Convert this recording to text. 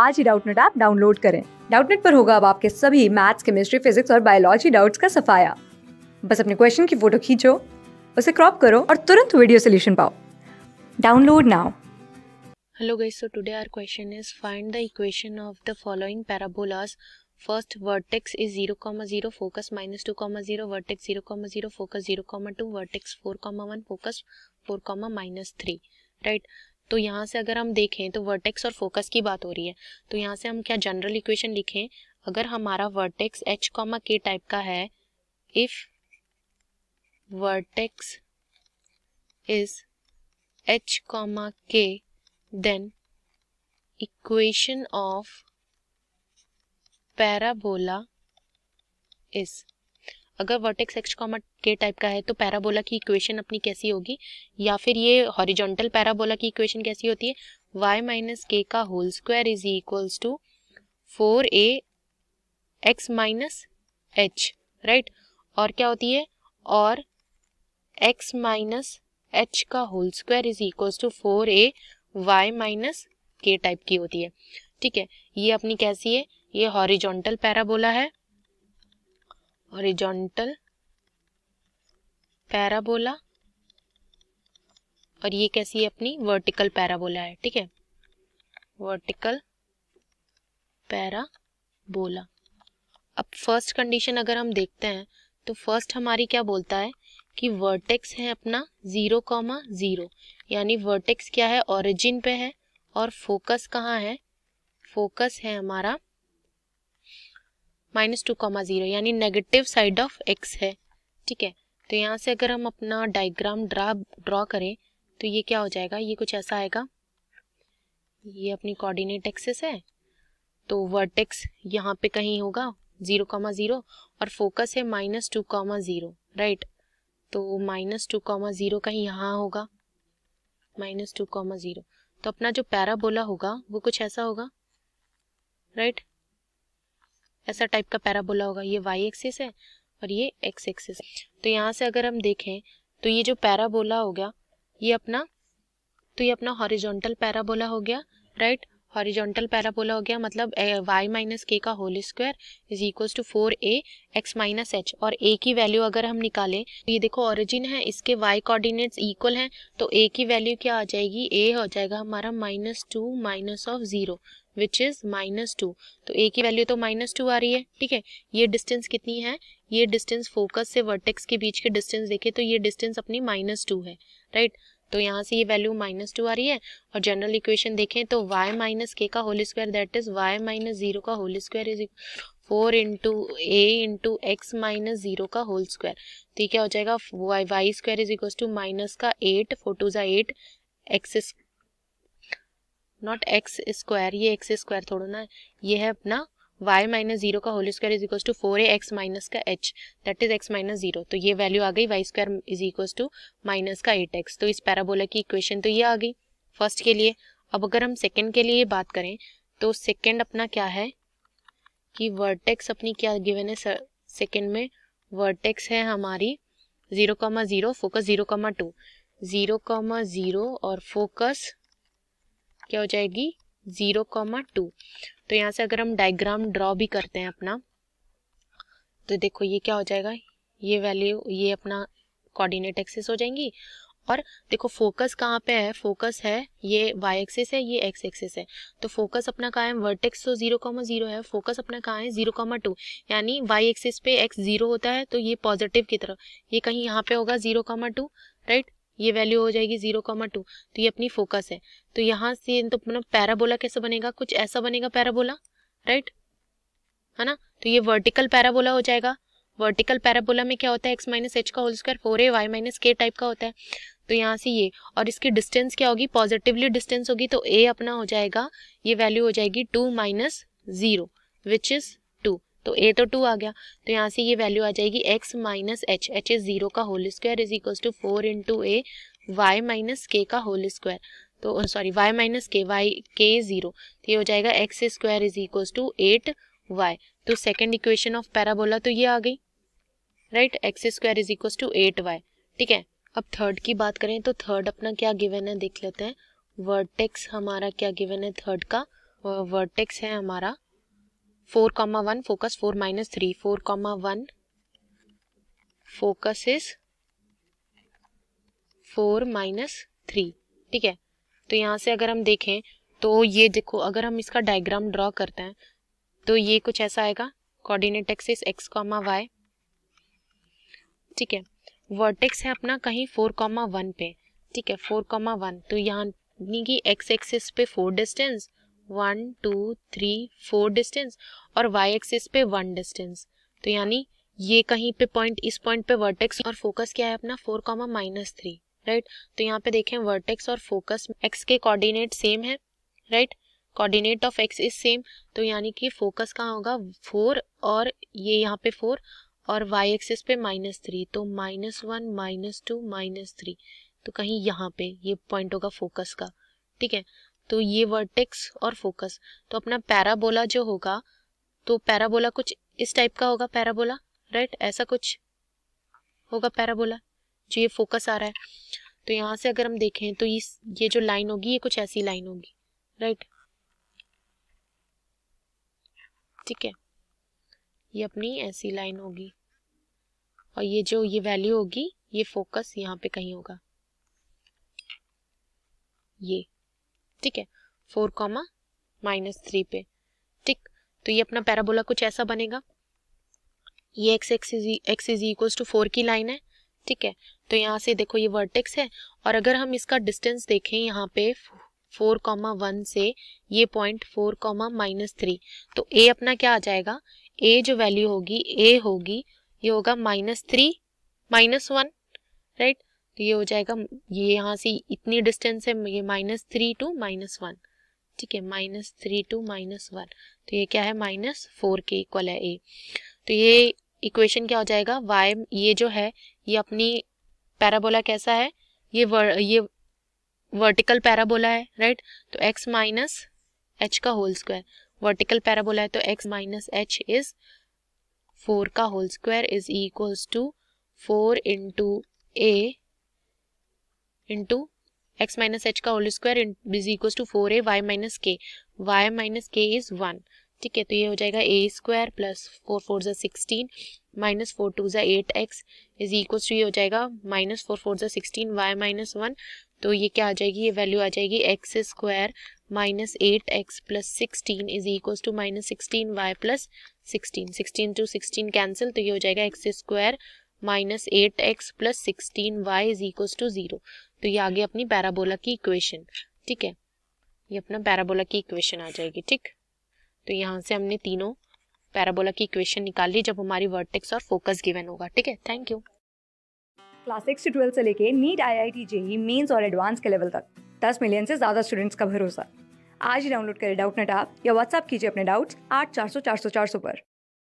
आज ही Doubtnut app download करें डाउटनेट पर होगा अब आपके सभी मैथ्स केमिस्ट्री फिजिक्स और बायोलॉजी डाउट्स का सफाया बस अपने क्वेश्चन की फोटो खींचो उसे क्रॉप करो और तुरंत वीडियो सोल्यूशन पाओ download now Hello guys, so today our question is find the equation of the following parabolas. First vertex is 0, 0 focus minus 2, 0 vertex 0, 0 focus 0, 2 vertex 4, 1 focus 4, minus 3. Right. तो यहाँ से अगर हम देखें तो वर्टेक्स और फोकस की बात हो रही है तो यहाँ से हम क्या जनरल इक्वेशन लिखें अगर हमारा vertex H comma K type का है if vertex is H comma K then equation of parabola is अगर vertex X comma K type का है तो पैराबोला की इक्वेशन अपनी कैसी होगी या फिर ये हॉरिजॉन्टल पैराबोला की इक्वेशन कैसी होती है वाई माइनस के का whole square is equals to four A X minus H right और क्या होती है और एक्स माइनस एच का whole square is equals to four A Y minus K type की होती है ठीक है ये अपनी कैसी है ये हॉरिजॉन्टल पैराबोला है हॉरिजॉन्टल पैराबोला और ये कैसी है अपनी वर्टिकल पैराबोला है ठीक है वर्टिकल पैराबोला अब फर्स्ट कंडीशन अगर हम देखते हैं तो फर्स्ट हमारी क्या बोलता है कि वर्टेक्स है अपना ज़ीरो कॉमा ज़ीरो यानी वर्टेक्स क्या है ओरिजिन पे है और फोकस कहाँ है फोकस है हमारा माइनस टू कॉमा ज़ीरो यानी नेगेटिव साइड ऑफ एक्स है ठीक है तो यहाँ से अगर हम अपना डायग्राम ड्रा ड्रॉ करें तो ये क्या हो जाएगा ये कुछ ऐसा आएगा ये अपनी कोऑर्डिनेट एक्सेस है तो वर्टेक्स यहाँ पे कहीं होगा ज़ीरो कॉमा ज़ीरो और फोकस है minus two comma zero right तो माइनस टू कॉमा ज़ीरो कहीं यहाँ होगा माइनस टू कॉमा ज़ीरो तो अपना जो पैराबोला होगा वो कुछ ऐसा होगा राइट ऐसा टाइप का पैराबोला होगा ये वाई एक्सिस है और ये एक्स एक्सिस तो यहाँ से अगर हम देखें तो ये जो पैराबोला हो गया ये अपना तो ये अपना हॉरिजोंटल पैराबोला हो गया राइट हॉरिजोंटल पैराबोला हो गया मतलब वाई माइनस के का whole square is equals to four A X minus H और ए की वैल्यू अगर हम निकालें तो ये देखो ओरिजिन है इसके वाई कोऑर्डिनेट्स इक्वल हैं तो ए की वैल्यू क्या आ जाएगी ए हो जाएगा हमारा minus two minus of zero which is minus two तो ए की वैल्यू तो माइनस टू आ रही है ठीक है ये डिस्टेंस कितनी है ये डिस्टेंस फोकस से वर्टेक्स के बीच के डिस्टेंस देखे तो ये डिस्टेंस अपनी माइनस टू है राइट तो यहाँ से ये वैल्यू माइनस टू आ रही है और जनरल इक्वेशन देखें तो वाई माइनस के का whole square that is Y minus zero का whole square is four into A into X minus zero का होल स्क्वायर तो ये क्या हो जाएगा Y Y square is equal to minus का एट फोर टू ज़ा eight X not X square ये एक्स स्क्वायर थोड़ा ना ये है अपना y माइनस जीरो का whole square is equal to four A X minus का H that is X minus zero तो ये वैल्यू आ गई Y square is equal to minus का एट एक्स तो इस पैराबोला की इक्वेशन तो ये आ गई फर्स्ट के लिए अब अगर हम सेकेंड के लिए बात करें तो सेकेंड अपना क्या है कि वर्टेक्स अपनी क्या गिवन है सेकेंड में वर्टेक्स है हमारी zero comma zero focus zero comma two zero comma zero और फोकस क्या हो जाएगी ज़ीरो कॉमा टू तो यहाँ से अगर हम डायग्राम ड्रॉ भी करते हैं अपना तो देखो ये क्या हो जाएगा ये वैल्यू ये अपना कोऑर्डिनेट एक्सेस हो जाएंगी और देखो फोकस कहाँ पे है फोकस है ये वाई एक्सेस है ये एक्स एक्सेस है तो फोकस अपना कहाँ है वर्टेक्स तो जीरो कॉमा जीरो है फोकस अपना कहाँ है जीरो कॉमा टू यानी वाई एक्सेस पे एक्स जीरो होता है तो ये पॉजिटिव की तरफ ये कहीं यहाँ पे होगा जीरो कॉमा टू राइट ये वैल्यू हो जाएगी जीरो कॉमा टू तो ये अपनी फोकस है तो यहाँ से तो मतलब पैराबोला कैसे बनेगा कुछ ऐसा बनेगा पैराबोला राइट है ना तो ये वर्टिकल पैराबोला हो जाएगा वर्टिकल पैराबोला में क्या होता है एक्स माइनस एच का whole square four A Y minus K type का होता है तो यहाँ से ये और इसकी डिस्टेंस क्या होगी पॉजिटिवली डिस्टेंस होगी तो ए अपना हो जाएगा ये वैल्यू हो जाएगी two minus zero which is तो ए तो टू आ गया तो यहाँ से ये वैल्यू आ जाएगी X minus H H is zero का whole square is equal to four into A Y minus K का होल स्क्वायर तो sorry Y minus K Y K zero तो ये हो जाएगा X square is equal to eight Y तो second equation of parabola तो ये आ गई right X square is equal to eight Y ठीक है अब थर्ड की बात करें तो थर्ड अपना क्या गिवन है देख लेते हैं वर्टेक्स हमारा क्या गिवन है थर्ड का वर्टेक्स है हमारा four comma one focus four minus three four comma one focus is four minus three ठीक है तो यहाँ से अगर हम देखें तो ये देखो अगर हम इसका डायग्राम ड्रॉ करते हैं तो ये कुछ ऐसा आएगा coordinate axis X comma Y ठीक है वर्टेक्स है अपना कहीं फोर कॉमा वन पे ठीक है फोर कॉमा वन तो यहाँ यानी कि एक्स एक्सिस पे four distance one two three four distance और वाई एक्सिस पे वन डिस्टेंस तो यानी ये कहीं पे पॉइंट इस पॉइंट पे वर्टेक्स और फोकस क्या है अपना four comma minus three right तो यहाँ पे देखें वर्टेक्स और फोकस एक्स के कोऑर्डिनेट सेम है right coordinate of X is same तो यानी कि फोकस कहाँ होगा फोर और ये यहाँ पे फोर और वाई एक्सिस पे माइनस थ्री तो minus one minus two minus three तो कहीं यहाँ पे ये पॉइंट होगा फोकस का ठीक है तो ये वर्टेक्स और फोकस तो अपना पैराबोला जो होगा तो पैराबोला कुछ इस टाइप का होगा पैराबोला राइट ऐसा कुछ होगा पैराबोला जो ये फोकस आ रहा है तो यहाँ से अगर हम देखें तो इस ये जो लाइन होगी ये कुछ ऐसी लाइन होगी राइट ठीक है ये अपनी ऐसी लाइन होगी और ये जो ये वैल्यू होगी ये फोकस यहाँ पे कहीं होगा ये ठीक है फोर कॉमा माइनस थ्री पे ठीक तो ये अपना पैराबोला कुछ ऐसा बनेगा ये X X X is equals to four की लाइन है ठीक है तो यहाँ से देखो ये वर्टेक्स है और अगर हम इसका डिस्टेंस देखें यहाँ पे फोर कॉमा वन से ये point four comma minus three तो ए अपना क्या आ जाएगा ए जो वैल्यू होगी ए होगी ये होगा minus three minus one right तो ये हो जाएगा ये यहाँ से इतनी डिस्टेंस है ये minus three to minus one ठीक है minus three to minus one तो ये क्या है माइनस फोर के इक्वल है ए तो ये इक्वेशन क्या हो जाएगा वाई ये जो है ये अपनी पैराबोला कैसा है ये वर, ये वर्टिकल पैराबोला है राइट तो एक्स माइनस एच का होल स्क्वायर वर्टिकल पैराबोला है तो X minus H is four का whole square is equals to four into A into X minus H का whole square is equal to four A Y minus K Y minus K is one ठीक है तो ये हो जाएगा A square plus four four ज़ा sixteen minus four two ज़ा eight X is equal to ये हो जाएगा माइनस फोर फोर ज़ा सिक्सटीन वाई माइनस वन तो ये क्या आ जाएगी ये वैल्यू आ जाएगी X square minus eight X plus sixteen is equal to minus sixteen Y plus sixteen sixteen to sixteen cancel तो ये हो जाएगा X square minus eight X plus sixteen Y is equal to zero तो ये आ अपनी parabola की equation ठीक है ये अपना पैराबोला की इक्वेशन आ जाएगी ठीक तो यहाँ से हमने तीनों पैराबोला की इक्वेशन निकाल ली जब हमारी वर्टेक्स और फोकस गिवन होगा ठीक है थैंक यू क्लास सिक्स से ट्वेल्थ से लेके NEET I I T JEE mains और एडवांस के लेवल तक दस मिलियन से ज़्यादा स्टूडेंट्स का भरोसा आज ही डाउनलोड करें डाउट नेट आप या व्हाट्सअप कीजिए अपने डाउट्स आठ चार सौ चार सौ चार सौ पर